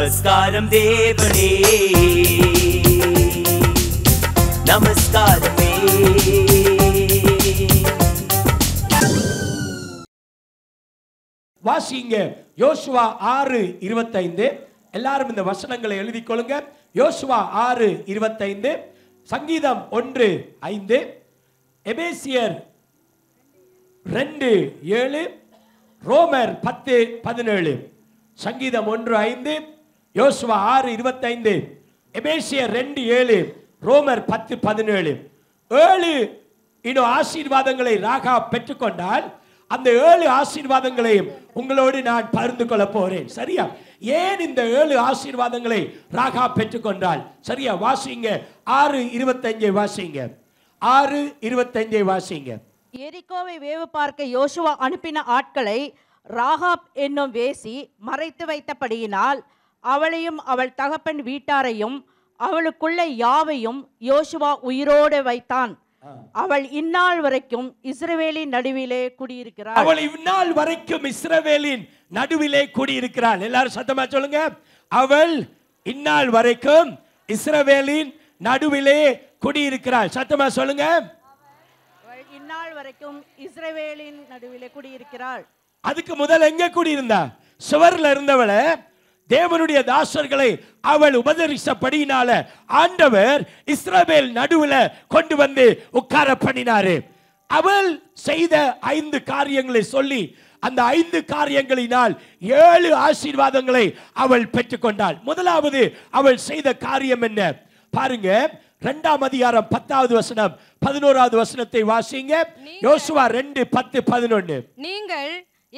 நமஸ்காரம் தேவனே நமஸ்காரமே வாசிங்க யோசுவா ஆறு இருபத்தைந்து எல்லாரும் இந்த வசனங்களை எழுதி கொள்ளுங்க யோசுவா ஆறு இருபத்தைந்து சங்கீதம் ஒன்று ஐந்து எபேசியர் ரெண்டு ஏழு ரோமர் பத்து பதினேழு சங்கீதம் ஒன்று ஐந்து யோசுவா ஆறு இருபத்தைந்து எபேசியர் ரெண்டு ஏழு ரோமர் பத்து பதினேழு ஏழு இன்னும் ஆசீர்வாதங்களை ராகா பெற்றுக்கொண்டால் அந்த ஏழு ஆசீர்வாதங்களையும் உங்களோடு நான் பகிர்ந்து கொள்ள போகிறேன் சரியா ஏன் இந்த ஏழு ஆசீர்வாதங்களை ராகா பெற்றுக்கொண்டால் சரியா வாசிங்க ஆறு இருபத்தஞ்சை வாசிங்க ஆறு இருபத்தஞ்சை வாசிங்க எரிக்கோவை வேவு பார்க்க யோசுவா அனுப்பின ஆட்களை ராகாப் என்னும் வேசி மறைத்து வைத்தபடியினால் அவளையும் அவள் தகப்பன் வீட்டாரையும் அவளுக்குள்ள யாவையும் யோசுவா உயிரோடு வைத்தான் அவள் இந்நாள் வரைக்கும் இஸ்ரவேலின் நடுவிலே குடியிருக்கிறாள் அவள் இந்நாள் வரைக்கும் இஸ்ரவேலின் நடுவிலே குடியிருக்கிறாள் எல்லாரும் சத்தமா சொல்லுங்க அவள் இந்நாள் வரைக்கும் இஸ்ரவேலின் நடுவிலே குடியிருக்கிறாள் சத்தமா சொல்லுங்க இந்நாள் வரைக்கும் இஸ்ரவேலின் நடுவிலே குடியிருக்கிறாள் அதுக்கு முதல் எங்க குடியிருந்தா சுவர்ல இருந்தவளை தேவனுடைய தாசர்களை அவள் உபதரிசப்படியினால ஆண்டவர் இஸ்ரவேல் நடுவில் கொண்டு வந்து உட்கார பண்ணினாரு அவள் செய்த ஐந்து காரியங்களை சொல்லி அந்த ஐந்து காரியங்களினால் ஏழு ஆசீர்வாதங்களை அவள் பெற்றுக்கொண்டாள் முதலாவது அவள் செய்த காரியம் என்ன பாருங்க ரெண்டாம் அதிகாரம் பத்தாவது வசனம் பதினோராவது வசனத்தை வாசிங்க யோசுவா ரெண்டு பத்து பதினொன்னு நீங்கள்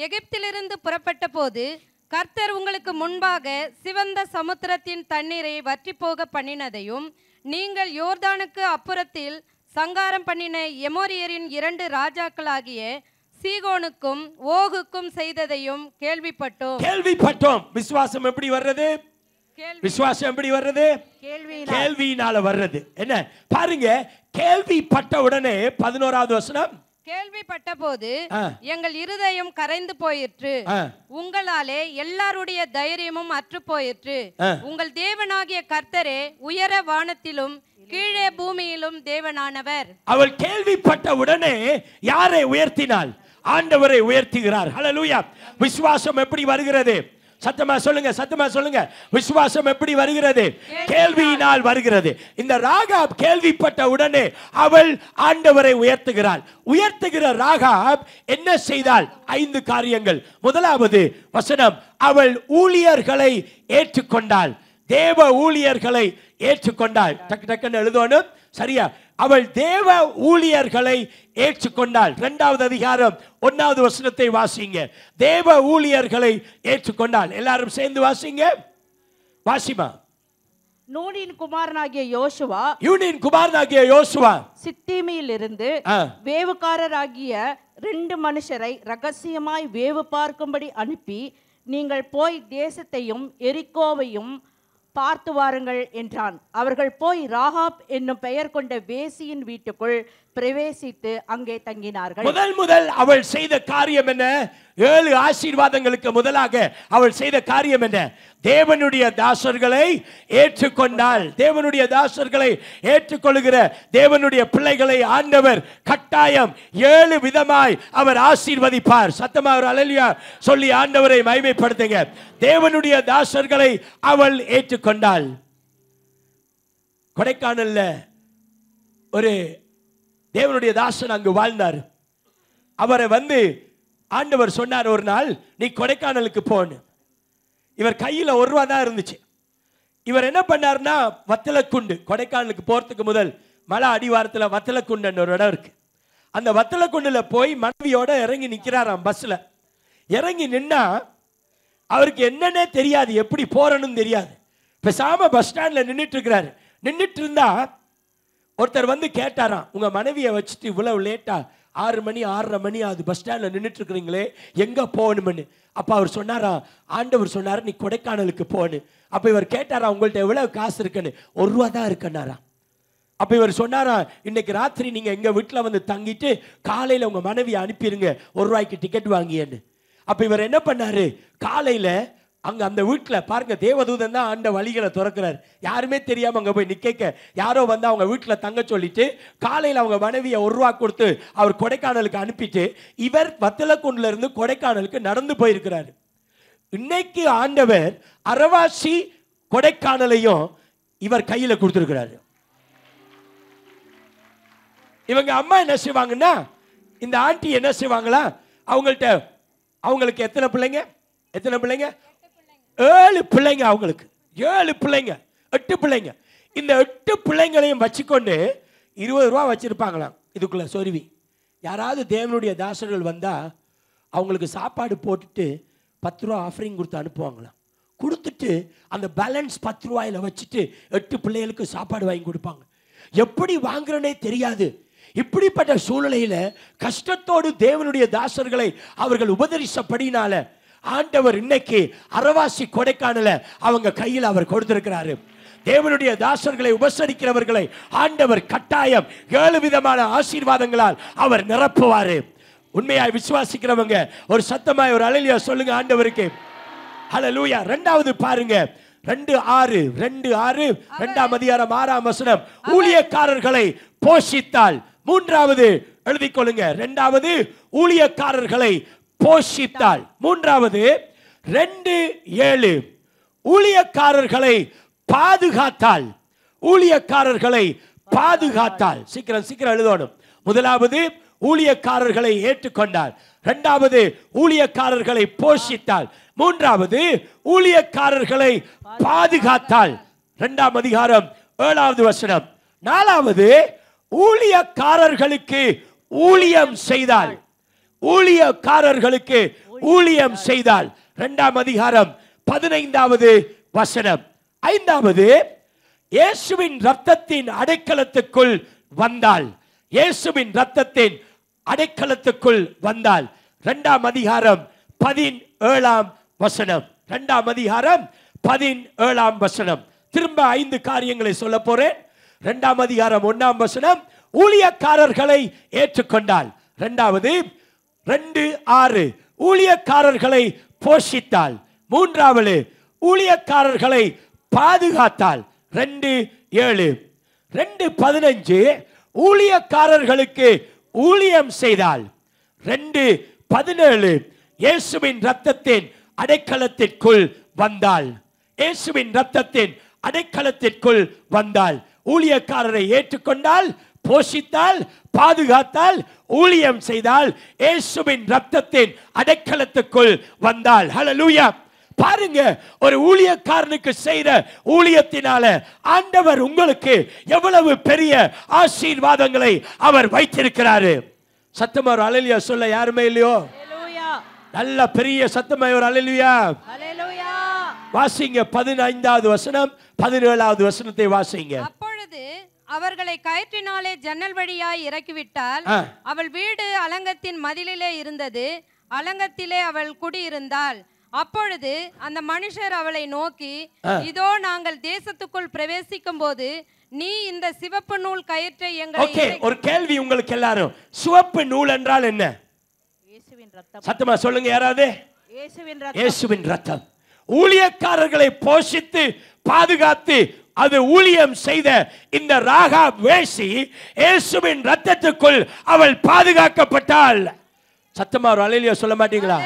எகிப்திலிருந்து புறப்பட்ட போது கர்த்தர் உங்களுக்கு முன்பாக சிவந்த சமுத்திரத்தின் தண்ணீரை வற்றி போக பண்ணினதையும் நீங்கள் யோர்தானுக்கு அப்புறத்தில் சங்காரம் பண்ணின எமோரியரின் இரண்டு ராஜாக்களாகிய சீகோனுக்கும் ஓகுக்கும் செய்ததையும் கேள்விப்பட்டோம் கேள்விப்பட்டோம் விசுவாசம் எப்படி வர்றது விசுவாசம் எப்படி வர்றது கேள்வியினால வர்றது என்ன பாருங்க கேள்விப்பட்ட உடனே பதினோராவது வசனம் கேள்விப்பட்ட போது எங்கள் இருதயம் கரைந்து போயிற்று உங்களாலே எல்லாருடைய தைரியமும் அற்று போயிற்று உங்கள் தேவனாகிய கர்த்தரே உயர வானத்திலும் கீழே பூமியிலும் தேவனானவர் அவள் கேள்விப்பட்ட உடனே யாரை உயர்த்தினாள் ஆண்டவரை உயர்த்துகிறார் ஹலலூயா விசுவாசம் எப்படி வருகிறது சத்தமா சொல்லுங்க சத்தமா சொல்லுங்க விசுவாசம் எப்படி வருகிறது கேள்வியினால் வருகிறது இந்த ராகாப் கேள்விப்பட்ட உடனே அவள் ஆண்டவரை உயர்த்துகிறாள் உயர்த்துகிற ராகாப் என்ன செய்தால் ஐந்து காரியங்கள் முதலாவது வசனம் அவள் ஊழியர்களை ஏற்றுக்கொண்டாள் தேவ ஊழியர்களை ஏற்றுக்கொண்டாள் டக்கு டக்குன்னு எழுதணும் சரியா அவள் தேவ ஊழியர்களை ஏற்றுக்கொண்டாள் ரெண்டாவது அதிகாரம் ஒன்னாவது வசனத்தை வாசிங்க தேவ ஊழியர்களை ஏற்றுக்கொண்டாள் எல்லாரும் சேர்ந்து வாசிங்க வாசிமா நூனின் குமாரனாகிய யோசுவா யூனியன் குமாரனாகிய யோசுவா சித்திமியிலிருந்து வேவுக்காரராகிய ரெண்டு மனுஷரை ரகசியமாய் வேவு பார்க்கும்படி அனுப்பி நீங்கள் போய் தேசத்தையும் எரிக்கோவையும் பார்த்து வாருங்கள் என்றான் அவர்கள் போய் ராகாப் என்னும் பெயர் கொண்ட வேசியின் வீட்டுக்குள் பிரவேசித்து அங்கே தங்கினார்கள் முதல் முதல் அவள் செய்த காரியம் என்ன ஏழு ஆசீர்வாதங்களுக்கு முதலாக அவள் செய்த காரியம் என்ன தேவனுடைய தாசர்களை ஏற்றுக்கொண்டால் தேவனுடைய தாசர்களை ஏற்றுக்கொள்கிற தேவனுடைய பிள்ளைகளை ஆண்டவர் கட்டாயம் ஏழு விதமாய் அவர் ஆசீர்வதிப்பார் சத்தமாக அவர் அலலியா சொல்லி ஆண்டவரை மகிமைப்படுத்துங்க தேவனுடைய தாசர்களை அவள் ஏற்றுக்கொண்டாள் கொடைக்கானல்ல ஒரு தேவனுடைய தாசன் அங்கு வாழ்ந்தார் அவரை வந்து ஆண்டவர் சொன்னார் ஒரு நாள் நீ கொடைக்கானலுக்கு போன இவர் கையில் ஒரு ரூபா தான் இருந்துச்சு இவர் என்ன பண்ணார்னா வத்தலக்குண்டு கொடைக்கானலுக்கு போகிறதுக்கு முதல் மலை அடிவாரத்தில் வத்தலக்குண்டுன்னு ஒரு இடம் இருக்கு அந்த வத்தலக்குண்டில் போய் மனைவியோட இறங்கி நிற்கிறாராம் பஸ்ஸில் இறங்கி நின்னா அவருக்கு என்னன்னே தெரியாது எப்படி போறணும்னு தெரியாது பேசாமல் பஸ் ஸ்டாண்டில் நின்றுட்டு இருக்கிறாரு நின்றுட்டு இருந்தால் ஒருத்தர் வந்து கேட்டாராம் உங்கள் மனைவியை வச்சுட்டு இவ்வளவு லேட்டா ஆறு மணி ஆறரை மணி அது பஸ் ஸ்டாண்டில் இருக்கிறீங்களே எங்கே போகணும்னு அப்போ அவர் சொன்னாரா ஆண்டவர் சொன்னார் நீ கொடைக்கானலுக்கு போகணும் அப்போ இவர் கேட்டாரா உங்கள்கிட்ட எவ்வளோ காசு இருக்குன்னு ஒரு ரூபா தான் இருக்குன்னாரா அப்போ இவர் சொன்னாரா இன்னைக்கு ராத்திரி நீங்கள் எங்கள் வீட்டில் வந்து தங்கிட்டு காலையில் உங்கள் மனைவியை அனுப்பிடுங்க ஒரு ரூபாய்க்கு டிக்கெட் வாங்கியன்னு அப்போ இவர் என்ன பண்ணார் காலையில் அங்கே அந்த வீட்டில் பாருங்கள் தேவதூதன் தான் அந்த வழிகளை திறக்கிறார் யாருமே தெரியாமல் அங்கே போய் நிற்க யாரோ வந்து அவங்க வீட்டில் தங்க சொல்லிட்டு காலையில் அவங்க மனைவியை ஒரு ரூபா கொடுத்து அவர் கொடைக்கானலுக்கு அனுப்பிட்டு இவர் வத்தலக்குண்டிலிருந்து கொடைக்கானலுக்கு நடந்து போயிருக்கிறார் இன்னைக்கு ஆண்டவர் அரவாசி கொடைக்கானலையும் இவர் கையில் கொடுத்துருக்கிறாரு இவங்க அம்மா என்ன செய்வாங்கன்னா இந்த ஆண்டி என்ன செய்வாங்களா அவங்கள்ட்ட அவங்களுக்கு எத்தனை பிள்ளைங்க எத்தனை பிள்ளைங்க ஏழு பிள்ளைங்க அவங்களுக்கு ஏழு பிள்ளைங்க எட்டு பிள்ளைங்க இந்த எட்டு பிள்ளைங்களையும் வச்சுக்கொண்டு இருபது ரூபா வச்சுருப்பாங்களாம் இதுக்குள்ளே சொருவி யாராவது தேவனுடைய தாசர்கள் வந்தால் அவங்களுக்கு சாப்பாடு போட்டுட்டு பத்து ரூபா ஆஃபரிங் கொடுத்து அனுப்புவாங்களாம் கொடுத்துட்டு அந்த பேலன்ஸ் பத்து ரூபாயில் வச்சுட்டு எட்டு பிள்ளைகளுக்கு சாப்பாடு வாங்கி கொடுப்பாங்க எப்படி வாங்குறனே தெரியாது இப்படிப்பட்ட சூழ்நிலையில் கஷ்டத்தோடு தேவனுடைய தாசர்களை அவர்கள் உபதரிசப்படினால ஆண்டவர் இன்னைக்கு அரவாசி கொடைக்கானல அவங்க கையில் அவர் கொடுத்திருக்கிறாரு தேவனுடைய தாசர்களை உபசரிக்கிறவர்களை ஆண்டவர் கட்டாயம் ஏழு விதமான ஆசீர்வாதங்களால் அவர் நிரப்புவார் உண்மையாய் விசுவாசிக்கிறவங்க ஒரு சத்தமாய் ஒரு அலையில சொல்லுங்க ஆண்டவருக்கு ஹலோ லூயா ரெண்டாவது பாருங்க ரெண்டு ஆறு ரெண்டு ஆறு ரெண்டாம் அதிகாரம் ஆறாம் வசனம் ஊழியக்காரர்களை போஷித்தால் மூன்றாவது எழுதி கொள்ளுங்க ரெண்டாவது ஊழியக்காரர்களை போஷித்தாள் மூன்றாவது ரெண்டு ஏழு ஊழியக்காரர்களை பாதுகாத்தாள் ஊழியக்காரர்களை பாதுகாத்தாள் சீக்கிரம் சீக்கிரம் எழுதணும் முதலாவது ஊழியக்காரர்களை ஏற்றுக்கொண்டார் இரண்டாவது ஊழியக்காரர்களை போஷித்தாள் மூன்றாவது ஊழியக்காரர்களை பாதுகாத்தாள் இரண்டாம் அதிகாரம் ஏழாவது வசனம் நாலாவது ஊழியக்காரர்களுக்கு ஊழியம் செய்தாள் ஊழியக்காரர்களுக்கு ஊழியம் செய்தால் இரண்டாம் அதிகாரம் பதினைந்தாவது வசனம் ஐந்தாவது இயேசுவின் ரத்தத்தின் அடைக்கலத்துக்குள் வந்தால் இயேசுவின் ரத்தத்தின் அடைக்கலத்துக்குள் வந்தால் இரண்டாம் அதிகாரம் பதினேழாம் வசனம் இரண்டாம் அதிகாரம் பதினேழாம் வசனம் திரும்ப ஐந்து காரியங்களை சொல்ல போறேன் இரண்டாம் அதிகாரம் ஒன்னாம் வசனம் ஊழியக்காரர்களை ஏற்றுக்கொண்டால் இரண்டாவது ரெண்டு ஆறு ஊழியக்காரர்களை போஷித்தாள் மூன்றாவது ஊழியக்காரர்களை பாதுகாத்தாள் ரெண்டு ஏழு ரெண்டு பதினஞ்சு ஊழியக்காரர்களுக்கு ஊழியம் செய்தால் ரெண்டு பதினேழு இயேசுவின் ரத்தத்தின் அடைக்கலத்திற்குள் வந்தால் இயேசுவின் ரத்தத்தின் அடைக்கலத்திற்குள் வந்தாள் ஊழியக்காரரை ஏற்றுக்கொண்டால் போஷித்தால் பாதுகாத்தால் ஊழியம் செய்தால் இயேசுவின் ரத்தத்தின் அடைக்கலத்துக்குள் வந்தால் ஹலலூயா பாருங்க ஒரு ஊழியக்காரனுக்கு செய்த ஊழியத்தினால ஆண்டவர் உங்களுக்கு எவ்வளவு பெரிய ஆசீர்வாதங்களை அவர் வைத்திருக்கிறாரு சத்தமா ஒரு அலலியா சொல்ல யாருமே இல்லையோ நல்ல பெரிய சத்தமா ஒரு அலலியா வாசிங்க பதினைந்தாவது வசனம் பதினேழாவது வசனத்தை வாசிங்க அவர்களை கயிற்றினாலே ஜன்னல் வழியாய் இறக்கிவிட்டால் அவள் வீடு அலங்கத்தின் மதிலிலே இருந்தது அலங்கத்திலே அவள் குடியிருந்தாள் அப்பொழுது அந்த மனுஷர் அவளை நோக்கி இதோ நாங்கள் தேசத்துக்குள் பிரவேசிக்கும் போது நீ இந்த சிவப்பு நூல் கயிற்றை எங்கள் ஒரு கேள்வி உங்களுக்கு எல்லாரும் சிவப்பு நூல் என்றால் என்ன சத்தமா சொல்லுங்க யாராவது இயேசுவின் ரத்தம் ஊழியக்காரர்களை போஷித்து பாதுகாத்து அது ஊழியம் செய்த இந்த ராகா வேசி இயேசுவின் ரத்தத்துக்குள் அவள் பாதுகாக்கப்பட்டாள் சத்தமா அலையிலையோ சொல்ல மாட்டீங்களா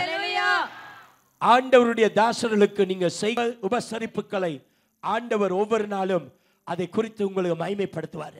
ஆண்டவருடைய தாசர்களுக்கு நீங்க செய்ய உபசரிப்புகளை ஆண்டவர் ஒவ்வொரு நாளும் அதை குறித்து உங்களுக்கு மகிமைப்படுத்துவார்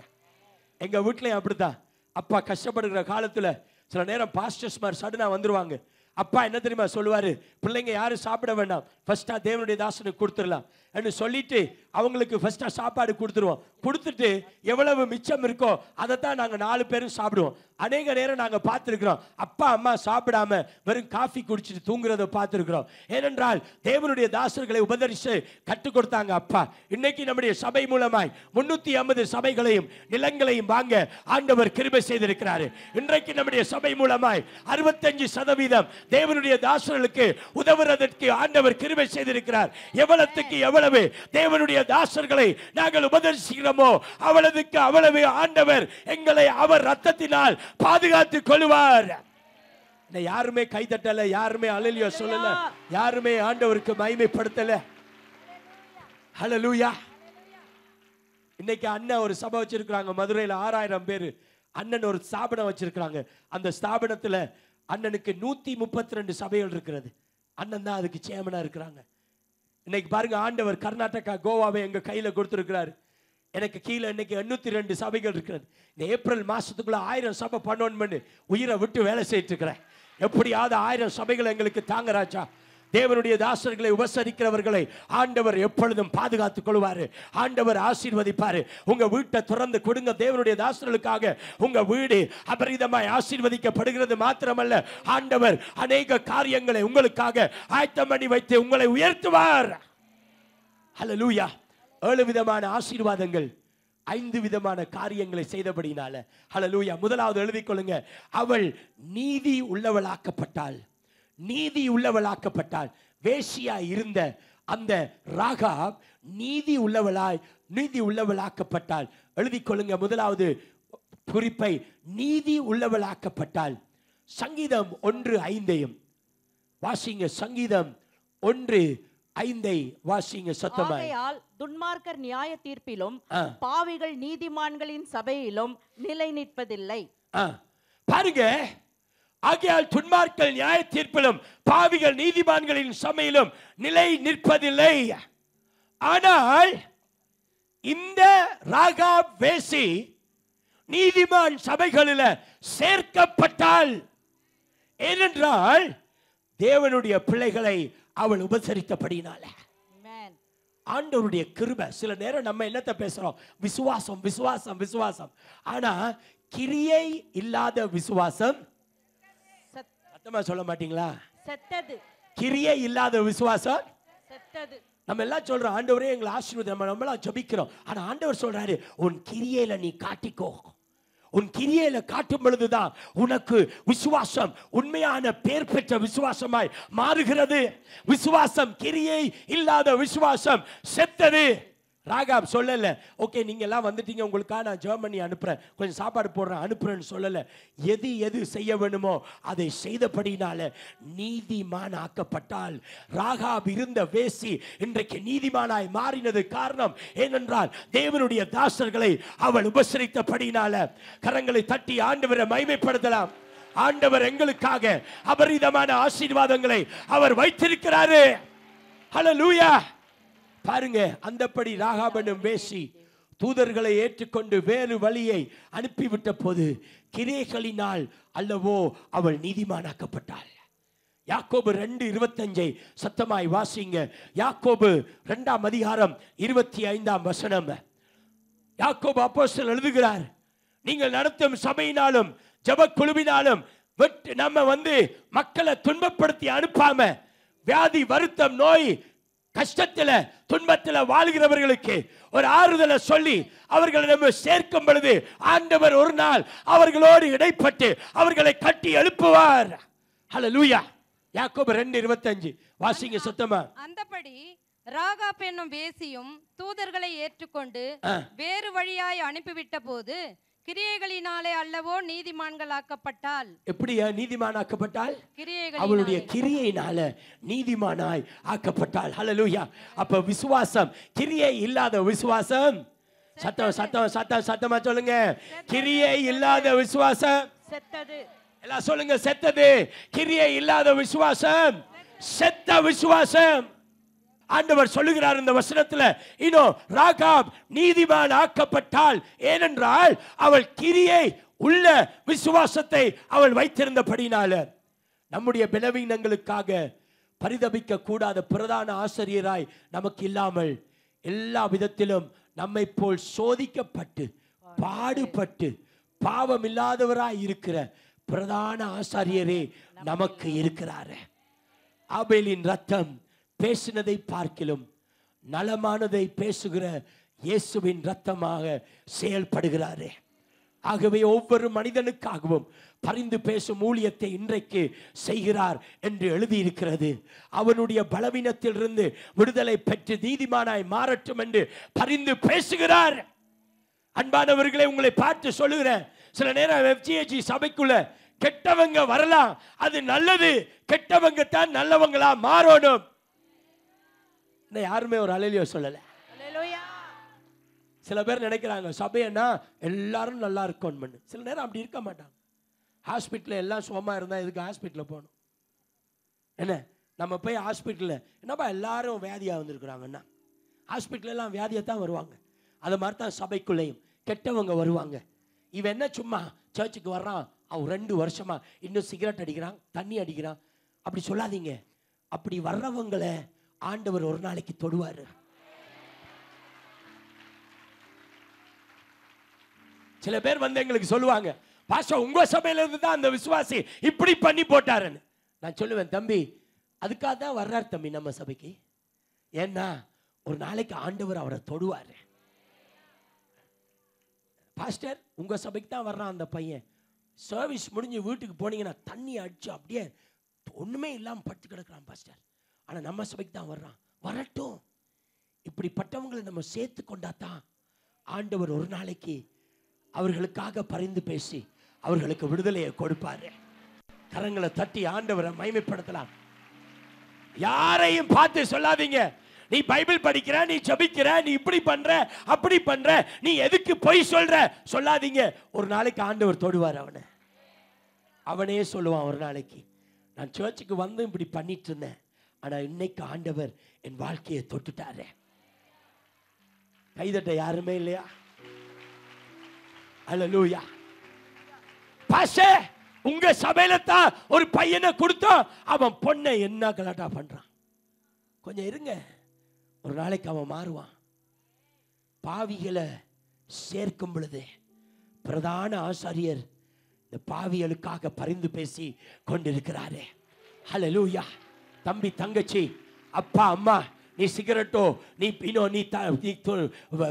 எங்க வீட்லையும் அப்படித்தான் அப்பா கஷ்டப்படுகிற காலத்துல சில நேரம் பாஸ்டர்ஸ்மார் சடனாக வந்துருவாங்க அப்பா என்ன தெரியுமா சொல்லுவார் பிள்ளைங்க யாரும் சாப்பிட வேண்டாம் ஃபஸ்ட்டாக தேவனுடைய தாசனுக்கு கொடுத்துடலாம் என்று சொல்லிட்டு அவங்களுக்கு ஃபஸ்ட்டாக சாப்பாடு கொடுத்துருவோம் கொடுத்துட்டு எவ்வளவு மிச்சம் இருக்கோ அதை தான் நாங்கள் நாலு பேரும் சாப்பிடுவோம் அநேக நேரம் நாங்கள் பார்த்துருக்குறோம் அப்பா அம்மா சாப்பிடாம வெறும் காஃபி குடிச்சிட்டு தூங்குறத பார்த்துருக்குறோம் ஏனென்றால் தேவனுடைய தாசர்களை உபதரிச்சு கற்றுக் கொடுத்தாங்க அப்பா இன்னைக்கு நம்முடைய சபை மூலமாய் முன்னூற்றி ஐம்பது சபைகளையும் நிலங்களையும் வாங்க ஆண்டவர் கிருபை செய்திருக்கிறாரு இன்றைக்கு நம்முடைய சபை மூலமாய் அறுபத்தஞ்சு சதவீதம் தேவனுடைய தாசர்களுக்கு உதவுறதற்கு ஆண்டவர் கிருபை செய்திருக்கிறார் எவ்வளத்துக்கு எவ்வளவு எவ்வளவு தேவனுடைய தாசர்களை நாங்கள் உபதரிசிக்கிறோமோ அவ்வளவுக்கு அவ்வளவு ஆண்டவர் எங்களை அவர் ரத்தத்தினால் பாதுகாத்துக் கொள்வார் யாருமே கைதட்டல யாருமே அலலியோ சொல்லல யாருமே ஆண்டவருக்கு மகிமைப்படுத்தல ஹலலூயா இன்னைக்கு அண்ணன் ஒரு சபை வச்சிருக்கிறாங்க மதுரையில் ஆறாயிரம் பேர் அண்ணன் ஒரு ஸ்தாபனம் வச்சிருக்கிறாங்க அந்த ஸ்தாபனத்தில் அண்ணனுக்கு நூற்றி முப்பத்தி ரெண்டு சபைகள் இருக்கிறது அண்ணன் தான் அதுக்கு சேர்மனாக இருக்கிறாங்க இன்னைக்கு பாருங்க ஆண்டவர் கர்நாடகா கோவாவை எங்க கையில கொடுத்துருக்கிறாரு எனக்கு கீழே இன்னைக்கு எண்ணூத்தி ரெண்டு சபைகள் இருக்கிறது இந்த ஏப்ரல் மாசத்துக்குள்ள ஆயிரம் சபை பண்ணோன்னு உயிரை விட்டு வேலை செய்யிட்டு இருக்கிறேன் எப்படியாவது ஆயிரம் சபைகள் எங்களுக்கு தாங்க ராஜா தேவனுடைய தாசர்களை உபசரிக்கிறவர்களை ஆண்டவர் எப்பொழுதும் பாதுகாத்துக் கொள்வார் ஆண்டவர் ஆசீர்வதிப்பாரு உங்க வீட்டை திறந்து கொடுங்க தேவனுடைய தாசர்களுக்காக உங்க வீடு அபரிதமாய் ஆசீர்வதிக்கப்படுகிறது மாத்திரமல்ல ஆண்டவர் அநேக காரியங்களை உங்களுக்காக ஆயத்தம் பண்ணி வைத்து உங்களை உயர்த்துவார் ஹலோ லூயா ஏழு விதமான ஆசீர்வாதங்கள் ஐந்து விதமான காரியங்களை செய்தபடினால லூயா முதலாவது கொள்ளுங்க அவள் நீதி உள்ளவளாக்கப்பட்டாள் நீதி உள்ளவளாக்கப்பட்டாள் வேஷியா இருந்த அந்த ராகா நீதி உள்ளவளாய் நீதி உள்ளவளாக்கப்பட்டாள் எழுதி கொள்ளுங்க முதலாவது குறிப்பை நீதி உள்ளவளாக்கப்பட்டாள் சங்கீதம் ஒன்று ஐந்தையும் வாசிங்க சங்கீதம் ஒன்று ஐந்தை வாசிங்க சத்தமாயால் துன்மார்க்கர் நியாய தீர்ப்பிலும் பாவிகள் நீதிமான்களின் சபையிலும் நிலை நிற்பதில்லை பாருங்க ஆகையால் துன்மார்க்கள் நியாய தீர்ப்பிலும் பாவிகள் நீதிமான்களின் சமையிலும் நிலை நிற்பதில்லை ஆனால் இந்த ராகா வேசி நீதிமான் சபைகளில் சேர்க்கப்பட்டால் ஏனென்றால் தேவனுடைய பிள்ளைகளை அவள் உபசரித்தபடினால ஆண்டவருடைய கிருப சில நேரம் நம்ம என்னத்தை பேசுறோம் விசுவாசம் விசுவாசம் விசுவாசம் ஆனா கிரியை இல்லாத விசுவாசம் சத்தமா சொல்ல மாட்டீங்களா செத்தது கிரியே இல்லாத விசுவாசம் செத்தது நம்ம எல்லாம் சொல்றோம் ஆண்டவரே எங்களை ஆசீர்வதி நம்ம எல்லாம் ஜபிக்கிறோம் ஆனா ஆண்டவர் சொல்றாரு உன் கிரியையில நீ காட்டிக்கோ உன் கிரியையில காட்டும் பொழுதுதான் உனக்கு விசுவாசம் உண்மையான பேர் பெற்ற விசுவாசமாய் மாறுகிறது விசுவாசம் கிரியை இல்லாத விசுவாசம் செத்தது ராகாப் சொல்லலை ஓகே எல்லாம் வந்துட்டீங்க உங்களுக்காக நான் ஜெர்மனி அனுப்புகிறேன் கொஞ்சம் சாப்பாடு போடுறேன் அனுப்புகிறேன்னு சொல்லலை எது எது செய்ய வேணுமோ அதை செய்தபடினால நீதிமான் ஆக்கப்பட்டால் ராகாப் இருந்த வேசி இன்றைக்கு நீதிமானாய் மாறினது காரணம் ஏனென்றால் தேவனுடைய தாசர்களை அவள் உபசரித்தபடினால கரங்களை தட்டி ஆண்டவரை மைமைப்படுத்தலாம் ஆண்டவர் எங்களுக்காக அபரிதமான ஆசீர்வாதங்களை அவர் வைத்திருக்கிறாரு ஹலோ லூயா பாருங்க அந்தப்படி ராகாபனும் வேசி தூதர்களை ஏற்றுக்கொண்டு வேறு வழியை அனுப்பிவிட்ட போது கிரேகளினால் அல்லவோ அவள் நீதிமானாக்கப்பட்டாள் யாக்கோபு ரெண்டு இருபத்தஞ்சை சத்தமாய் வாசிங்க யாக்கோபு ரெண்டாம் அதிகாரம் இருபத்தி ஐந்தாம் வசனம் யாக்கோபு அப்போ எழுதுகிறார் நீங்கள் நடத்தும் சபையினாலும் குழுவினாலும் நம்ம வந்து மக்களை துன்பப்படுத்தி அனுப்பாம வியாதி வருத்தம் நோய் கஷ்டத்தில் துன்பத்தில் வாழ்கிறவர்களுக்கு ஒரு ஆறுதலை சொல்லி அவர்களை நம்ம சேர்க்கும் பொழுது ஆண்டவர் ஒரு நாள் அவர்களோடு இடைப்பட்டு அவர்களை கட்டி எழுப்புவார் ஹலோ லூயா யாக்கோபு ரெண்டு இருபத்தஞ்சு வாசிங்க சுத்தமா அந்தபடி ராகா பெண்ணும் வேசியும் தூதர்களை ஏற்றுக்கொண்டு வேறு வழியாய் அனுப்பிவிட்ட போது கிரியைகளினாலே அல்லவோ நீதிமான்கள் ஆக்கப்பட்டால் எப்படியா நீதிமான் ஆக்கப்பட்டால் அவளுடைய கிரியையினால நீதிமானாய் ஆக்கப்பட்டால் ஹலலூயா அப்ப விசுவாசம் கிரியை இல்லாத விசுவாசம் சத்தம் சத்தம் சத்தம் சத்தமா சொல்லுங்க கிரியை இல்லாத விசுவாசம் செத்தது எல்லாம் சொல்லுங்க செத்தது கிரியை இல்லாத விசுவாசம் செத்த விசுவாசம் ஆண்டவர் சொல்லுகிறார் இந்த வசனத்துல இன்னும் ராகாப் நீதிமான் ஆக்கப்பட்டால் ஏனென்றால் அவள் கிரியை உள்ள விசுவாசத்தை அவள் வைத்திருந்தபடினால நம்முடைய பலவீனங்களுக்காக பரிதபிக்க கூடாத பிரதான ஆசிரியராய் நமக்கு இல்லாமல் எல்லா விதத்திலும் நம்மை போல் சோதிக்கப்பட்டு பாடுபட்டு பாவம் இல்லாதவராய் இருக்கிற பிரதான ஆசாரியரே நமக்கு இருக்கிறாரு ஆபேலின் ரத்தம் பேசினதை பார்க்கிலும் நலமானதை பேசுகிற இயேசுவின் ரத்தமாக செயல்படுகிறாரே ஆகவே ஒவ்வொரு மனிதனுக்காகவும் பரிந்து பேசும் ஊழியத்தை இன்றைக்கு செய்கிறார் என்று எழுதியிருக்கிறது அவனுடைய பலவீனத்திலிருந்து விடுதலை பெற்று நீதிமானாய் மாறட்டும் என்று பரிந்து பேசுகிறார் அன்பானவர்களை உங்களை பார்த்து சொல்லுகிறேன் சில நேரம் எஃப்ஜிஹெச்சி சபைக்குள்ள கெட்டவங்க வரலாம் அது நல்லது கெட்டவங்க தான் நல்லவங்களா மாறணும் இன்னும் யாருமே ஒரு அலையிலையோ சொல்லலை சில பேர் நினைக்கிறாங்க சபையன்னா எல்லாரும் நல்லா இருக்கணும்னு சில நேரம் அப்படி இருக்க மாட்டாங்க ஹாஸ்பிட்டலில் எல்லாம் சுகமா இருந்தால் எதுக்கு ஹாஸ்பிட்டலில் போகணும் என்ன நம்ம போய் ஹாஸ்பிட்டலில் என்னப்பா எல்லாரும் வியாதியாக வந்திருக்கிறாங்கன்னா ஹாஸ்பிட்டலெல்லாம் வியாதியாக தான் வருவாங்க அது மாதிரி தான் சபைக்குள்ளேயும் கெட்டவங்க வருவாங்க இவன் என்ன சும்மா சர்ச்சுக்கு வர்றான் அவன் ரெண்டு வருஷமாக இன்னும் சிகரெட் அடிக்கிறான் தண்ணி அடிக்கிறான் அப்படி சொல்லாதீங்க அப்படி வர்றவங்களை ஆண்டவர் ஒரு நாளைக்கு தொடுவார் சில பேர் வந்து எங்களுக்கு சொல்லுவாங்க பாஷா உங்க இருந்து தான் அந்த விசுவாசி இப்படி பண்ணி போட்டாருன்னு நான் சொல்லுவேன் தம்பி அதுக்காக தான் வர்றார் தம்பி நம்ம சபைக்கு ஏன்னா ஒரு நாளைக்கு ஆண்டவர் அவரை தொடுவார் பாஸ்டர் உங்க சபைக்கு தான் வர்றான் அந்த பையன் சர்வீஸ் முடிஞ்சு வீட்டுக்கு போனீங்கன்னா தண்ணி அடிச்சு அப்படியே ஒண்ணுமே இல்லாமல் பட்டு கிடக்குறான் பாஸ்டர் ஆனால் நம்ம சபைக்கு தான் வர்றான் வரட்டும் இப்படிப்பட்டவங்களை நம்ம சேர்த்து கொண்டா தான் ஆண்டவர் ஒரு நாளைக்கு அவர்களுக்காக பரிந்து பேசி அவர்களுக்கு விடுதலையை கொடுப்பாரு கரங்களை தட்டி ஆண்டவரை மயமைப்படுத்தலாம் யாரையும் பார்த்து சொல்லாதீங்க நீ பைபிள் படிக்கிற நீ ஜபிக்கிற நீ இப்படி பண்ற அப்படி பண்ற நீ எதுக்கு பொய் சொல்ற சொல்லாதீங்க ஒரு நாளைக்கு ஆண்டவர் தொடுவார் அவனை அவனே சொல்லுவான் ஒரு நாளைக்கு நான் சர்ச்சுக்கு வந்து இப்படி பண்ணிட்டு இருந்தேன் ஆனா இன்னைக்கு ஆண்டவர் என் வாழ்க்கையை தொட்டுட்டாரு கைதட்ட யாருமே இல்லையா அல்ல லூயா பாஷே உங்க சபையில தான் ஒரு பையனை கொடுத்தா அவன் பொண்ணை என்ன கலாட்டா பண்றான் கொஞ்சம் இருங்க ஒரு நாளைக்கு அவன் மாறுவான் பாவிகளை சேர்க்கும் பொழுது பிரதான ஆசாரியர் இந்த பாவிகளுக்காக பரிந்து பேசி கொண்டிருக்கிறாரே லூயா தம்பி தங்கச்சி அப்பா அம்மா நீ சிகரெட்டோ நீ பீனோ நீ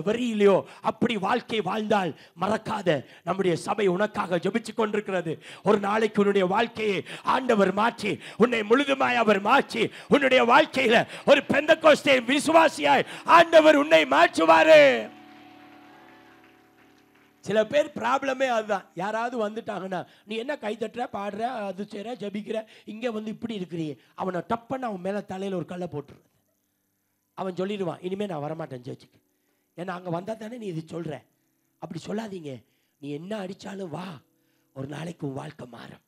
வரியிலையோ அப்படி வாழ்க்கை வாழ்ந்தால் மறக்காத நம்முடைய சபை உனக்காக ஜபிச்சு கொண்டிருக்கிறது ஒரு நாளைக்கு உன்னுடைய வாழ்க்கையை ஆண்டவர் மாற்றி உன்னை முழுதுமாய் அவர் மாற்றி உன்னுடைய வாழ்க்கையில ஒரு பெந்த கோஷ்டை விசுவாசியாய் ஆண்டவர் உன்னை மாற்றுவாரு சில பேர் ப்ராப்ளமே அதுதான் யாராவது வந்துட்டாங்கன்னா நீ என்ன கை தட்டுற பாடுற அது செய்கிற ஜபிக்கிற இங்கே வந்து இப்படி இருக்கிறீ அவனை டப்பன்னு அவன் மேலே தலையில் ஒரு கல்லை போட்டுரு அவன் சொல்லிடுவான் இனிமேல் நான் வரமாட்டேன் சர்ச்சுக்கு ஏன்னா அங்கே வந்தால் தானே நீ இது சொல்கிற அப்படி சொல்லாதீங்க நீ என்ன அடித்தாலும் வா ஒரு நாளைக்கு உன் வாழ்க்கை மாறும்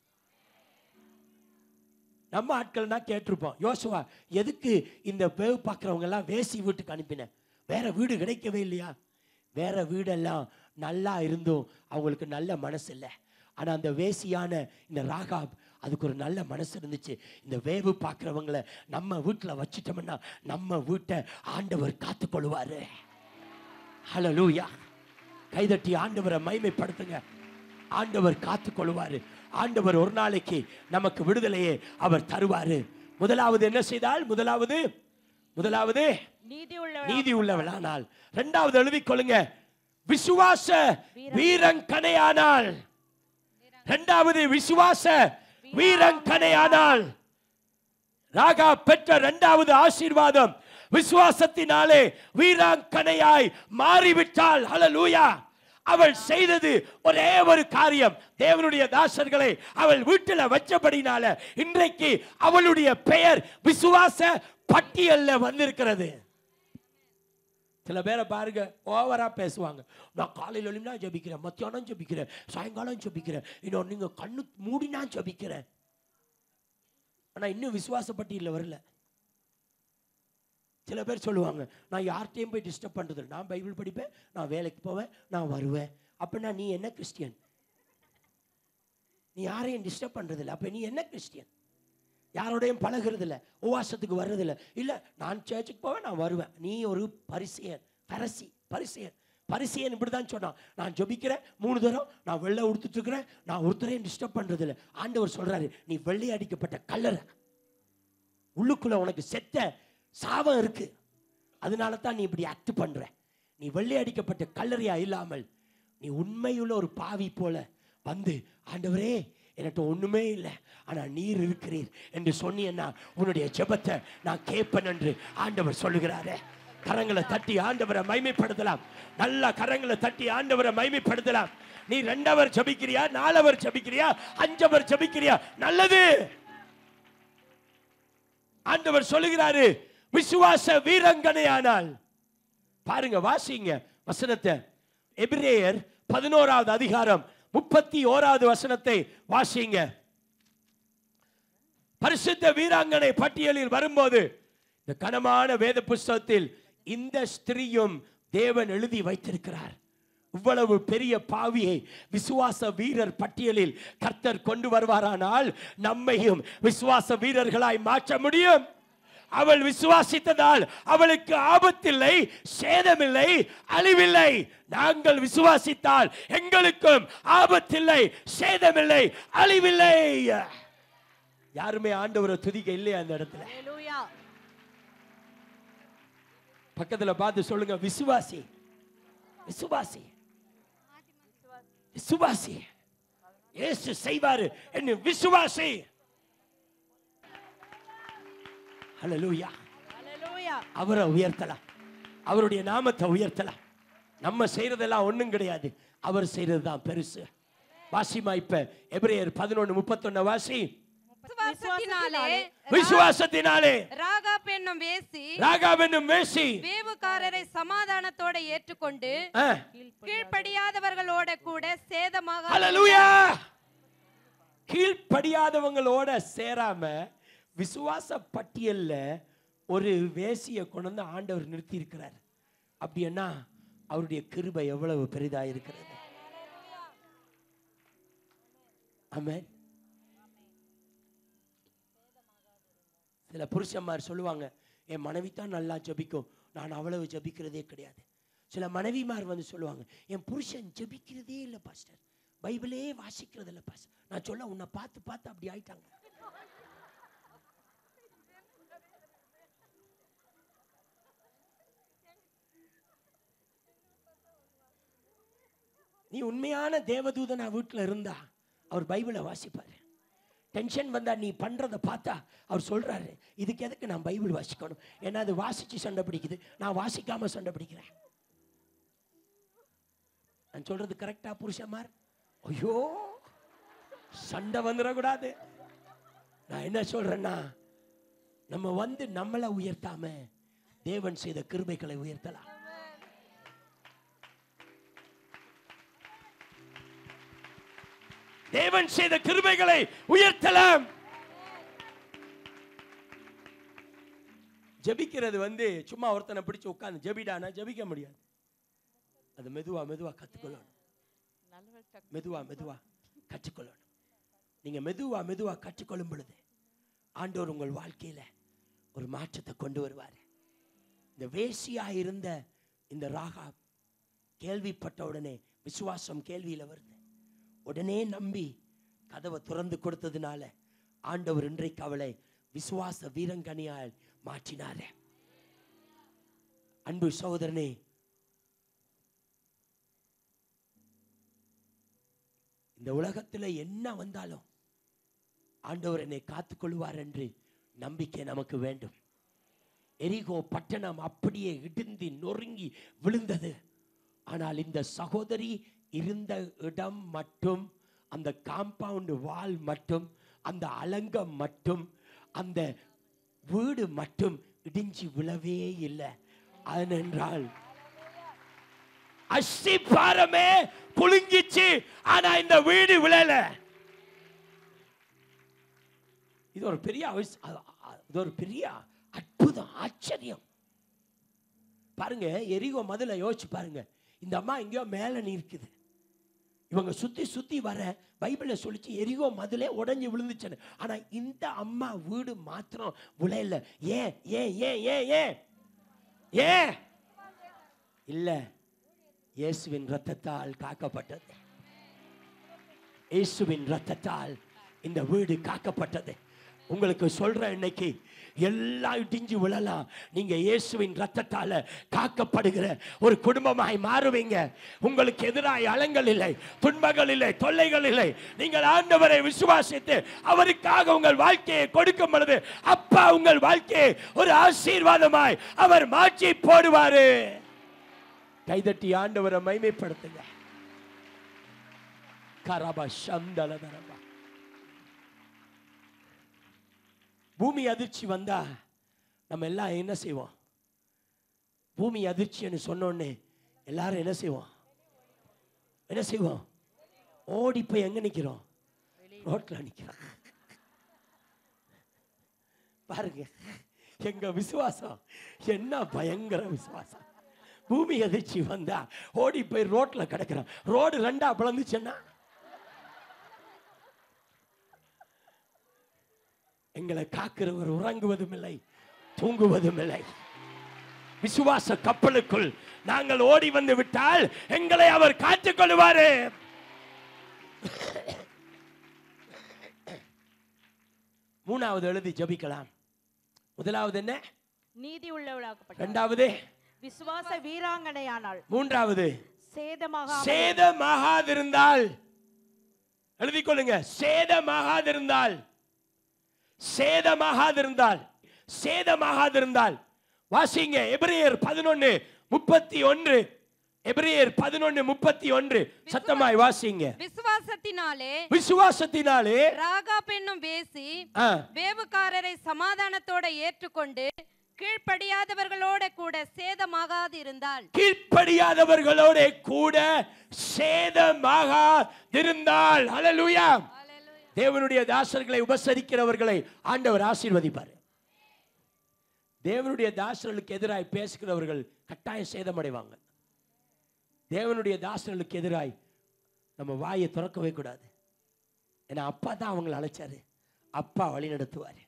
நம்ம ஆட்கள்னா கேட்டிருப்போம் யோசுவா எதுக்கு இந்த பேவு பார்க்குறவங்கெல்லாம் வேசி வீட்டுக்கு அனுப்பினேன் வேற வீடு கிடைக்கவே இல்லையா வேற வீடெல்லாம் நல்லா இருந்தும் அவங்களுக்கு நல்ல மனசு இல்லை ஆனால் அந்த வேசியான இந்த ராகாப் அதுக்கு ஒரு நல்ல மனசு இருந்துச்சு இந்த வேவு பார்க்குறவங்களை நம்ம வீட்டில் வச்சுட்டோம்னா நம்ம வீட்டை ஆண்டவர் காத்துக்கொள்வார் ஹலோ லூயா கைதட்டி ஆண்டவரை மைமைப்படுத்துங்க ஆண்டவர் காத்துக்கொள்வார் ஆண்டவர் ஒரு நாளைக்கு நமக்கு விடுதலையே அவர் தருவார் முதலாவது என்ன செய்தால் முதலாவது முதலாவது நீதி உள்ளவளானால் ரெண்டாவது கொள்ளுங்க விசுவாச வீரங்கனையானால் இரண்டாவது விசுவாச வீரங்கனையானால் ராகா பெற்ற இரண்டாவது ஆசீர்வாதம் விசுவாசத்தினாலே வீராங்கனையாய் மாறிவிட்டாள் ஹலலூயா அவள் செய்தது ஒரே ஒரு காரியம் தேவனுடைய தாசர்களை அவள் வீட்டில் வச்சபடினால இன்றைக்கு அவளுடைய பெயர் விசுவாச பட்டியல்ல வந்திருக்கிறது சில பேரை பாருங்க ஓவராக பேசுவாங்க நான் காலையில் ஒளினா ஜபிக்கிறேன் மத்தியானம் ஜபிக்கிறேன் சாயங்காலம் ஜபிக்கிறேன் இன்னும் நீங்கள் கண்ணு மூடினா ஜபிக்கிறேன் ஆனால் இன்னும் விசுவாசப்பட்டியில் வரல சில பேர் சொல்லுவாங்க நான் யார்கிட்டையும் போய் டிஸ்டர்ப் பண்ணுறது நான் பைபிள் படிப்பேன் நான் வேலைக்கு போவேன் நான் வருவேன் அப்படின்னா நீ என்ன கிறிஸ்டியன் நீ யாரையும் டிஸ்டர்ப் பண்ணுறதில்ல அப்போ நீ என்ன கிறிஸ்டியன் யாரோடையும் பழகிறதில்ல உவாசத்துக்கு வர்றதில்ல இல்லை நான் சேர்ச்சுக்கு போவேன் நான் வருவேன் நீ ஒரு பரிசியன் பரசி பரிசியன் பரிசியன் இப்படி தான் சொன்னான் நான் ஜொபிக்கிறேன் மூணு தரம் நான் வெள்ளை உடுத்துட்ருக்குறேன் நான் ஒருத்தரையும் டிஸ்டர்ப் பண்ணுறதில்ல ஆண்டவர் சொல்கிறாரு நீ வெள்ளை அடிக்கப்பட்ட கல்லரை உள்ளுக்குள்ளே உனக்கு செத்த சாபம் இருக்குது அதனால தான் நீ இப்படி ஆக்ட் பண்ணுற நீ வெள்ளை அடிக்கப்பட்ட கல்லறையாக இல்லாமல் நீ உண்மையுள்ள ஒரு பாவி போல வந்து ஆண்டவரே என்கிட்ட ஒன்றுமே இல்லை ஆனால் நீர் இருக்கிறீர் என்று சொன்னீன்னா உன்னுடைய ஜெபத்தை நான் கேட்பேன் என்று ஆண்டவர் சொல்லுகிறாரு கரங்களை தட்டி ஆண்டவரை மைமைப்படுத்தலாம் நல்லா கரங்களை தட்டி ஆண்டவரை மைமைப்படுத்தலாம் நீ ரெண்டவர் ஜபிக்கிறியா நாலவர் ஜபிக்கிறியா அஞ்சவர் ஜபிக்கிறியா நல்லது ஆண்டவர் சொல்லுகிறாரு விசுவாச வீரங்கனையானால் பாருங்க வாசிங்க வசனத்தை எபிரேயர் பதினோராவது அதிகாரம் முப்பத்தி ஓராவது வசனத்தை வாசிங்க பரிசுத்த வீராங்கனை பட்டியலில் வரும்போது இந்த கனமான வேத புஸ்தகத்தில் இந்த ஸ்திரீயும் தேவன் எழுதி வைத்திருக்கிறார் இவ்வளவு பெரிய பாவியை விசுவாச வீரர் பட்டியலில் கர்த்தர் கொண்டு வருவாரானால் நம்மையும் விசுவாச வீரர்களாய் மாற்ற முடியும் அவள் விசுவாசித்ததால் அவளுக்கு ஆபத்தில்லை சேதமில்லை அழிவில்லை நாங்கள் விசுவாசித்தால் எங்களுக்கும் ஆபத்தில்லை சேதமில்லை அழிவில்லை யாருமே ஆண்டவரை துதிக்க இல்லையா அந்த இடத்துல பக்கத்துல பார்த்து சொல்லுங்க விசுவாசி விசுவாசி விசுவாசி இயேசு செய்வாரு என்ன விசுவாசி ஹலலூயா அவரை உயர்த்தலாம் அவருடைய நாமத்தை உயர்த்தலாம் நம்ம செய்யறதெல்லாம் ஒன்றும் கிடையாது அவர் செய்யறது தான் பெருசு வாசிமா இப்ப எப்ரேயர் பதினொன்னு முப்பத்தொன்னு வாசி விசுவாசத்தினாலே ராகாப் என்னும் வேசி ராகாப் என்னும் சமாதானத்தோட ஏற்றுக்கொண்டு கீழ்ப்படியாதவர்களோட கூட சேதமாக ஹalleluya கீழ்ப்படியாதவங்களோட சேராம விசுவாச பட்டியலில் ஒரு வேசியை கொண்டு ஆண்டவர் நிறுத்தி இருக்கிறார் அப்படின்னா அவருடைய கிருபை எவ்வளவு பெரிதாக இருக்கிறது ஆமாம் சில புருஷன்மார் சொல்லுவாங்க என் மனைவி தான் நல்லா ஜபிக்கும் நான் அவ்வளவு ஜபிக்கிறதே கிடையாது சில மனைவிமார் வந்து சொல்லுவாங்க என் புருஷன் ஜபிக்கிறதே இல்லை பாஸ்டர் பைபிளே வாசிக்கிறது இல்லை பாஸ்டர் நான் சொல்ல உன்னை பார்த்து பார்த்து அப்படி ஆயிட்டாங்க நீ உண்மையான அவர் வீட்டில் இருந்தா அவர் பைபிளை வாசிப்பார் டென்ஷன் வந்தால் நீ பண்ணுறதை பார்த்தா அவர் சொல்கிறாரு இதுக்கு எதுக்கு நான் பைபிள் வாசிக்கணும் ஏன்னா அது வாசித்து சண்டை பிடிக்குது நான் வாசிக்காமல் சண்டை பிடிக்கிறேன் நான் சொல்கிறது கரெக்டாக புருஷமார் ஐயோ சண்டை வந்துடக்கூடாது நான் என்ன சொல்கிறேன்னா நம்ம வந்து நம்மளை உயர்த்தாமல் தேவன் செய்த கிருபைகளை உயர்த்தலாம் தேவன் செய்த கிருபைகளை உயர்த்தலாம் ஜபிக்கிறது வந்து சும்மா ஒருத்தனை பிடிச்சு உட்காந்து ஜபிடானா ஜபிக்க முடியாது அது மெதுவா மெதுவா கற்றுக்கொள்ளணும் மெதுவா மெதுவா கற்றுக்கொள்ளணும் நீங்கள் மெதுவா மெதுவா கற்றுக்கொள்ளும் பொழுது ஆண்டோர் உங்கள் வாழ்க்கையில் ஒரு மாற்றத்தை கொண்டு வருவார் இந்த வேசியாக இருந்த இந்த ராகா கேள்விப்பட்ட உடனே விசுவாசம் கேள்வியில் வருது உடனே நம்பி கதவை திறந்து கொடுத்ததுனால ஆண்டவர் இன்றைக்கு அவளை விசுவாச வீரங்கனியால் மாற்றினார அன்பு சகோதரனே இந்த உலகத்தில் என்ன வந்தாலும் ஆண்டவர் என்னை காத்துக்கொள்வார் என்று நம்பிக்கை நமக்கு வேண்டும் எரிகோ பட்டணம் அப்படியே இடிந்து நொறுங்கி விழுந்தது ஆனால் இந்த சகோதரி இருந்த இடம் மட்டும் அந்த காம்பவுண்டு வால் மட்டும் அந்த அலங்கம் மட்டும் அந்த வீடு மட்டும் இடிஞ்சு விழவே இல்லை அதனென்றால் அஸ்திபாரமே புழுங்கிச்சு ஆனா இந்த வீடு விழல இது ஒரு பெரிய இது ஒரு பெரிய அற்புதம் ஆச்சரியம் பாருங்க எரிகோ மதுல யோசிச்சு பாருங்க இந்த அம்மா எங்கேயோ மேலே நிற்குது இவங்க சுற்றி சுற்றி வர பைபிளில் சொல்லிச்சு எரிகோ மதுலே உடஞ்சி விழுந்துச்சு ஆனால் இந்த அம்மா வீடு மாத்திரம் விளையல ஏன் ஏன் ஏன் ஏன் ஏன் ஏன் இல்லை இயேசுவின் ரத்தத்தால் காக்கப்பட்டது இயேசுவின் ரத்தத்தால் இந்த வீடு காக்கப்பட்டது உங்களுக்கு சொல்ற இன்னைக்கு எல்லாம் இடிஞ்சு விழலாம் நீங்க இயேசுவின் ரத்தத்தால காக்கப்படுகிற ஒரு குடும்பமாய் மாறுவீங்க உங்களுக்கு எதிராக அலங்கள் இல்லை துன்பங்கள் இல்லை தொல்லைகள் இல்லை நீங்கள் ஆண்டவரை விசுவாசித்து அவருக்காக உங்கள் வாழ்க்கையை கொடுக்கும் பொழுது அப்பா உங்கள் வாழ்க்கையை ஒரு ஆசீர்வாதமாய் அவர் மாற்றி போடுவாரு கைதட்டி ஆண்டவரை மைமைப்படுத்துங்க கரபா சந்தல தரபா பூமி அதிர்ச்சி வந்தால் நம்ம எல்லாம் என்ன செய்வோம் பூமி அதிர்ச்சின்னு சொன்னோடனே எல்லாரும் என்ன செய்வோம் என்ன செய்வோம் ஓடி போய் எங்கே நிற்கிறோம் ரோட்டில் நிற்கிறோம் பாருங்க எங்கள் விசுவாசம் என்ன பயங்கர விசுவாசம் பூமி அதிர்ச்சி வந்தால் ஓடி போய் ரோட்டில் கிடக்கிறோம் ரோடு ரெண்டா பிளந்துச்சுன்னா எங்களை காக்கிறவர் உறங்குவதும் இல்லை தூங்குவதும் இல்லை விசுவாச கப்பலுக்குள் நாங்கள் ஓடி வந்து விட்டால் எங்களை அவர் காத்துக் கொள்வாரு மூணாவது எழுதி ஜபிக்கலாம் முதலாவது என்ன நீதி உள்ளவளாக்கப்பட்ட இரண்டாவது விசுவாச வீராங்கனையானால் மூன்றாவது சேதமாக சேதமாகாதிருந்தால் எழுதிக்கொள்ளுங்க சேதமாகாதிருந்தால் சேதமாகாதிருந்தால் சேதமாகாதிருந்தால் வாசிங்க எபிரேயர் பதினொன்று முப்பத்தி ஒன்று எபிரேயர் பதினொன்று முப்பத்தி ஒன்று சத்தமாய் வாசிங்க விசுவாசத்தினாலே விசுவாசத்தினாலே ராகா பெண்ணும் பேசி வேவுக்காரரை சமாதானத்தோட ஏற்றுக்கொண்டு கீழ்ப்படியாதவர்களோட கூட சேதமாகாது இருந்தால் கீழ்ப்படியாதவர்களோட கூட இருந்தால் அலலுயா தேவனுடைய தாசர்களை உபசரிக்கிறவர்களை ஆண்டவர் ஆசீர்வதிப்பார் தேவனுடைய தாசர்களுக்கு எதிராய் பேசுகிறவர்கள் கட்டாய சேதமடைவாங்க தேவனுடைய தாசர்களுக்கு எதிராய் நம்ம வாயை திறக்கவே கூடாது ஏன்னா அப்பா தான் அவங்களை அழைச்சாரு அப்பா வழி நடத்துவார்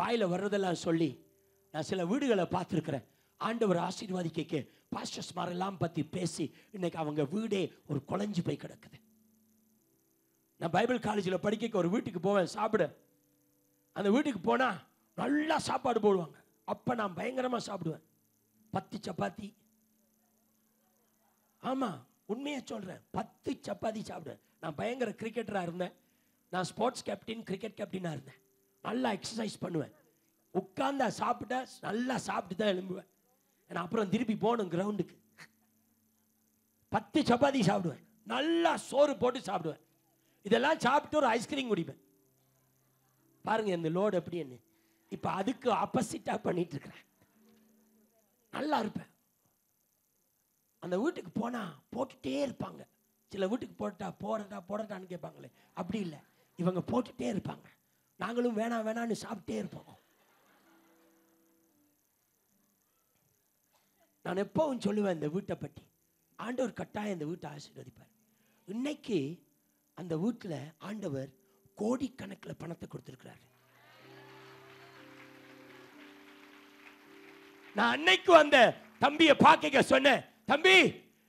வாயில் வர்றதெல்லாம் சொல்லி நான் சில வீடுகளை பார்த்துருக்குறேன் ஆண்டவர் ஆசீர்வாதிக்க மாரெல்லாம் பற்றி பேசி இன்னைக்கு அவங்க வீடே ஒரு குழஞ்சி போய் கிடக்குது நான் பைபிள் காலேஜில் படிக்க ஒரு வீட்டுக்கு போவேன் சாப்பிட அந்த வீட்டுக்கு போனால் நல்லா சாப்பாடு போடுவாங்க அப்போ நான் பயங்கரமாக சாப்பிடுவேன் பத்து சப்பாத்தி ஆமாம் உண்மையாக சொல்கிறேன் பத்து சப்பாத்தி சாப்பிடுவேன் நான் பயங்கர கிரிக்கெட்டராக இருந்தேன் நான் ஸ்போர்ட்ஸ் கேப்டின் கிரிக்கெட் கேப்டனாக இருந்தேன் நல்லா எக்ஸசைஸ் பண்ணுவேன் உட்கார்ந்தா சாப்பிட்டா நல்லா சாப்பிட்டு தான் எழும்புவேன் ஏன்னா அப்புறம் திருப்பி போகணும் கிரவுண்டுக்கு பத்து சப்பாத்தி சாப்பிடுவேன் நல்லா சோறு போட்டு சாப்பிடுவேன் இதெல்லாம் சாப்பிட்டு ஒரு ஐஸ்கிரீம் குடிப்பேன் பாருங்க இந்த லோடு என்ன இப்போ அதுக்கு ஆப்போசிட்டாக பண்ணிட்டு இருக்கிறேன் நல்லா இருப்பேன் அந்த வீட்டுக்கு போனால் போட்டுகிட்டே இருப்பாங்க சில வீட்டுக்கு போட்டா போடட்டா போடட்டான்னு கேட்பாங்களே அப்படி இல்லை இவங்க போட்டுகிட்டே இருப்பாங்க நாங்களும் வேணாம் வேணான்னு சாப்பிட்டே இருப்போம் நான் எப்பவும் சொல்லுவேன் இந்த வீட்டை பற்றி ஆண்டவர் கட்டாயம் இந்த வீட்டை ஆசீர்வதிப்பார் இன்னைக்கு அந்த வீட்டில் ஆண்டவர் கோடிக்கணக்கில் பணத்தை கொடுத்துருக்கிறார் நான் அன்னைக்கு அந்த தம்பியை பார்க்க சொன்னேன் தம்பி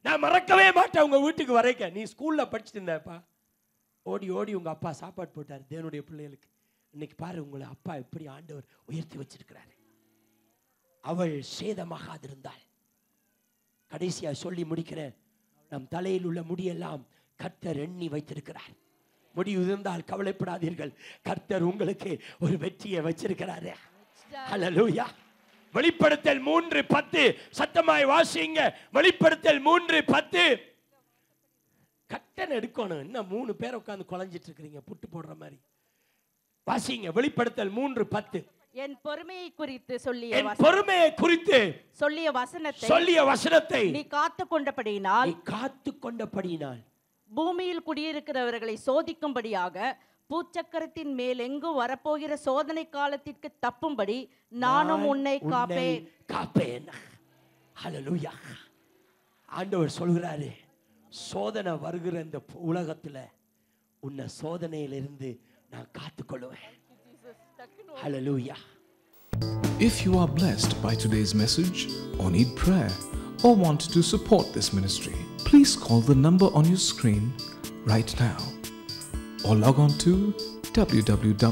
நான் மறக்கவே மாட்டேன் உங்க வீட்டுக்கு வரைக்க நீ ஸ்கூல்ல படிச்சுட்டு இருந்தப்பா ஓடி ஓடி உங்க அப்பா சாப்பாடு போட்டார் தேவனுடைய பிள்ளைகளுக்கு இன்னைக்கு பாரு உங்களை அப்பா எப்படி ஆண்டவர் உயர்த்தி வச்சிருக்கிறாரு அவள் சேதமாகாதிருந்தாள் கடைசியாக சொல்லி முடிக்கிறேன் நம் தலையில் உள்ள முடியெல்லாம் கர்த்தர் எண்ணி வைத்திருக்கிறார் முடி இருந்தால் கவலைப்படாதீர்கள் கர்த்தர் உங்களுக்கு ஒரு வெற்றியை வச்சிருக்கிறாரு ஹலலூயா வெளிப்படுத்தல் மூன்று பத்து சத்தமாய் வாசிங்க வெளிப்படுத்தல் மூன்று பத்து கட்டன் எடுக்கணும் இன்னும் மூணு பேர் உட்காந்து குழஞ்சிட்டு இருக்கிறீங்க புட்டு போடுற மாதிரி வாசிங்க வெளிப்படுத்தல் மூன்று பத்து என் பொறுமையை குறித்து சொல்லிய என் பொறுமையை குறித்து சொல்லிய வசனத்தை சொல்லிய வசனத்தை நீ காத்து கொண்டபடியினால் காத்து கொண்டபடியினால் பூமியில் குடியிருக்கிறவர்களை சோதிக்கும்படியாக பூச்சக்கரத்தின் மேல் எங்கு வரப்போகிற சோதனை காலத்திற்கு தப்பும்படி நானும் உன்னை காப்பேன் காப்பேன் ஆண்டவர் சொல்கிறாரு சோதனை வருகிற இந்த உலகத்தில் உன்னை சோதனையிலிருந்து நான் காத்துக்கொள்வேன் அலலூயா If you are blessed by today's message or need prayer or want to support this ministry, please call the number on your screen right now or log on to www.fgag.tv.